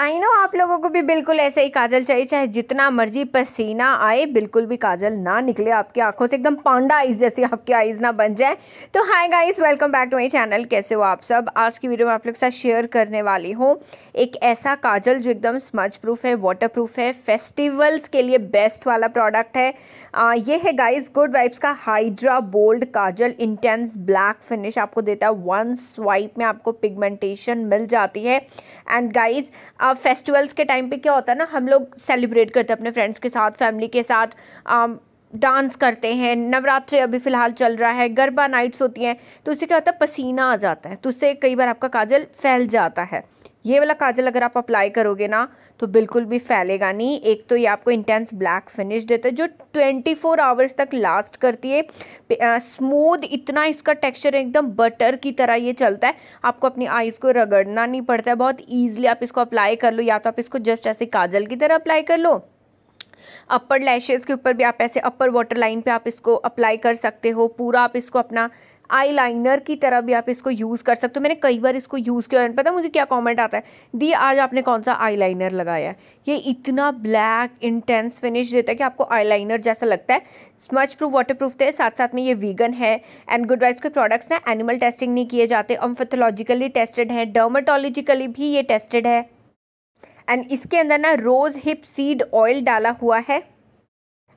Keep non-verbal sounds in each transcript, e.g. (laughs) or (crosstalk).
I know आप लोगों को भी बिल्कुल ऐसे ही काजल चाहिए चाहे जितना मर्जी पसीना आए बिल्कुल भी काजल ना निकले आपकी आंखों से एकदम पांडा आइज जैसे आपकी आइज ना बन जाए तो hi guys welcome back to my channel कैसे हो आप सब आज की वीडियो में आप लोग के साथ शेयर करने वाली हूँ एक ऐसा काजल जो एकदम स्मच प्रूफ है वाटर प्रूफ है फेस्टिवल्स के लिए बेस्ट वाला प्रोडक्ट है आ, ये है गाइज गुड वाइब्स का hydra bold kajal intense black finish आपको देता है वन स्वाइप में आपको पिगमेंटेशन मिल जाती है एंड गाइज अब फेस्टिवल्स के टाइम पे क्या होता है ना हम लोग सेलिब्रेट करते हैं अपने फ्रेंड्स के साथ फैमिली के साथ डांस um, करते हैं नवरात्रि अभी फ़िलहाल चल रहा है गरबा नाइट्स होती हैं तो उससे क्या होता है पसीना आ जाता है तो उससे कई बार आपका काजल फैल जाता है ये वाला काजल अगर आप अप्लाई करोगे ना तो बिल्कुल भी फैलेगा नहीं एक तो ये आपको इंटेंस ब्लैक फिनिश देता है जो 24 फोर आवर्स तक लास्ट करती है स्मूद इतना इसका टेक्सचर एकदम बटर की तरह ये चलता है आपको अपनी आईज़ को रगड़ना नहीं पड़ता है बहुत ईजिली आप इसको अप्लाई कर लो या तो आप इसको जस्ट ऐसे काजल की तरह अप्लाई कर लो अपर लैशेज़ के ऊपर भी आप ऐसे अपर वाटर लाइन पे आप इसको अप्लाई कर सकते हो पूरा आप इसको अपना आईलाइनर की तरह भी आप इसको यूज़ कर सकते हो मैंने कई बार इसको यूज़ किया पता मुझे क्या कमेंट आता है दी आज आपने कौन सा आईलाइनर लगाया है ये इतना ब्लैक इंटेंस फिनिश देता है कि आपको आईलाइनर जैसा लगता है स्मच प्रूफ वाटर प्रूफ थे साथ साथ में ये वीगन है एंड गुड वाइफ के प्रोडक्ट्स ना एनिमल टेस्टिंग नहीं किए जाते अम्फेथोलॉजिकली टेस्टेड हैं डर्माटोलॉजिकली भी ये टेस्टेड है एंड इसके अंदर ना रोज़ हिप सीड ऑयल डाला हुआ है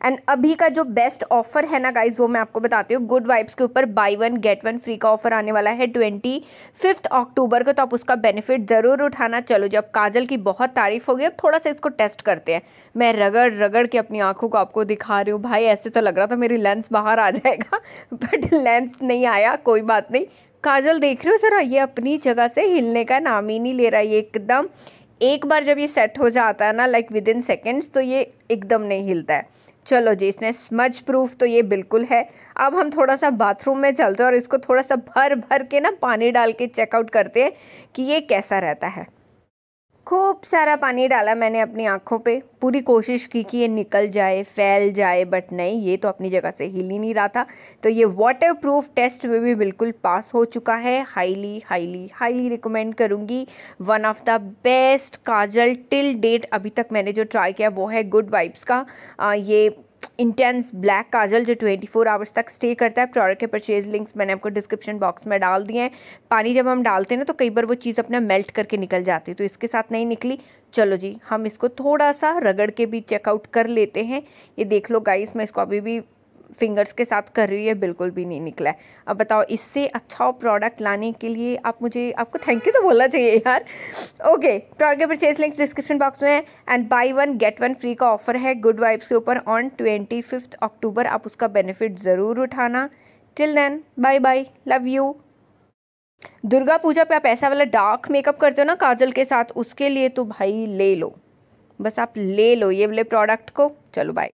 एंड अभी का जो बेस्ट ऑफर है ना गाइज वो मैं आपको बताती हूँ गुड वाइब्स के ऊपर buy one get one free का ऑफर आने वाला है ट्वेंटी फिफ्थ अक्टूबर को तो आप उसका बेनिफिट ज़रूर उठाना चलो जब काजल की बहुत तारीफ हो गई अब थोड़ा सा इसको टेस्ट करते हैं मैं रगड़ रगड़ के अपनी आंखों को आपको दिखा रही हूँ भाई ऐसे तो लग रहा था मेरी लेंस बाहर आ जाएगा बट (laughs) लेंस नहीं आया कोई बात नहीं काजल देख रहे हो सर ये अपनी जगह से हिलने का नाम ही नहीं ले रहा ये एकदम एक बार जब ये सेट हो जाता है ना लाइक विद इन सेकेंड्स तो ये एकदम नहीं हिलता है चलो जी इसने स्मज प्रूफ तो ये बिल्कुल है अब हम थोड़ा सा बाथरूम में चलते हैं और इसको थोड़ा सा भर भर के ना पानी डाल के चेकआउट करते हैं कि ये कैसा रहता है खूब सारा पानी डाला मैंने अपनी आँखों पे पूरी कोशिश की कि ये निकल जाए फैल जाए बट नहीं ये तो अपनी जगह से हिल ही नहीं रहा था तो ये वाटर प्रूफ टेस्ट में भी बिल्कुल पास हो चुका है हाईली हाईली हाईली रिकमेंड करूँगी one of the best kajal till date अभी तक मैंने जो ट्राई किया वो है गुड वाइब्स का आ, ये इंटेंस ब्लैक काजल जो 24 फोर आवर्स तक स्टे करता है प्रोडक्ट के परचेज लिंक्स मैंने आपको डिस्क्रिप्शन बॉक्स में डाल दिए हैं पानी जब हम डालते हैं ना तो कई बार वो चीज़ अपना मेल्ट करके निकल जाती है तो इसके साथ नहीं निकली चलो जी हम इसको थोड़ा सा रगड़ के भी चेकआउट कर लेते हैं ये देख लो गाइस मैं इसको अभी भी फिंगर्स के साथ कर रही है बिल्कुल भी नहीं निकला है अब बताओ इससे अच्छा प्रोडक्ट लाने के लिए आप मुझे आपको थैंक यू तो बोलना चाहिए यार ओके प्रोडक्ट के परचेज लिंक्स डिस्क्रिप्शन बॉक्स में है and buy one get one free का ऑफर है गुड वाइब्स के ऊपर ऑन ट्वेंटी फिफ्थ अक्टूबर आप उसका बेनिफिट ज़रूर उठाना till then bye bye love you Durga Puja पे आप ऐसा वाला डार्क मेकअप कर हो ना काजल के साथ उसके लिए तो भाई ले लो बस आप ले लो ये वाले प्रोडक्ट को चलो बाय